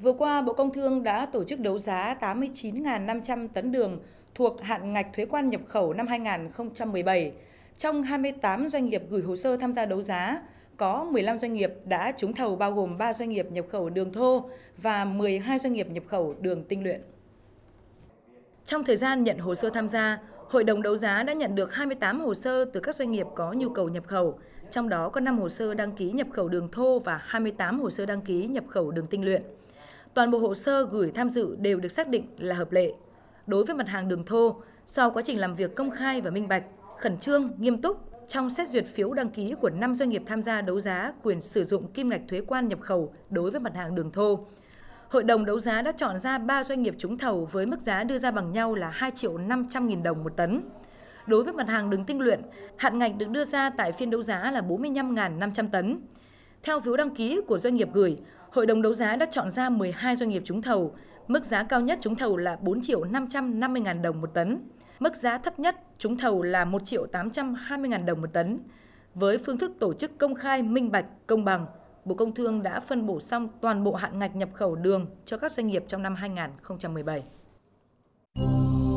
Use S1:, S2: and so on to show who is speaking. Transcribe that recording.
S1: Vừa qua, Bộ Công Thương đã tổ chức đấu giá 89.500 tấn đường thuộc hạn ngạch thuế quan nhập khẩu năm 2017. Trong 28 doanh nghiệp gửi hồ sơ tham gia đấu giá, có 15 doanh nghiệp đã trúng thầu bao gồm 3 doanh nghiệp nhập khẩu đường thô và 12 doanh nghiệp nhập khẩu đường tinh luyện. Trong thời gian nhận hồ sơ tham gia, Hội đồng đấu giá đã nhận được 28 hồ sơ từ các doanh nghiệp có nhu cầu nhập khẩu, trong đó có 5 hồ sơ đăng ký nhập khẩu đường thô và 28 hồ sơ đăng ký nhập khẩu đường tinh luyện toàn bộ hồ sơ gửi tham dự đều được xác định là hợp lệ. Đối với mặt hàng đường thô, sau quá trình làm việc công khai và minh bạch, khẩn trương, nghiêm túc, trong xét duyệt phiếu đăng ký của 5 doanh nghiệp tham gia đấu giá quyền sử dụng kim ngạch thuế quan nhập khẩu đối với mặt hàng đường thô. Hội đồng đấu giá đã chọn ra 3 doanh nghiệp trúng thầu với mức giá đưa ra bằng nhau là 2 triệu 500 nghìn đồng một tấn. Đối với mặt hàng đường tinh luyện, hạn ngạch được đưa ra tại phiên đấu giá là 45.500 tấn. Theo phiếu đăng ký của doanh nghiệp gửi, Hội đồng đấu giá đã chọn ra 12 doanh nghiệp trúng thầu. Mức giá cao nhất trúng thầu là 4 triệu 550 ngàn đồng một tấn. Mức giá thấp nhất trúng thầu là 1 triệu 820 ngàn đồng một tấn. Với phương thức tổ chức công khai, minh bạch, công bằng, Bộ Công Thương đã phân bổ xong toàn bộ hạn ngạch nhập khẩu đường cho các doanh nghiệp trong năm 2017.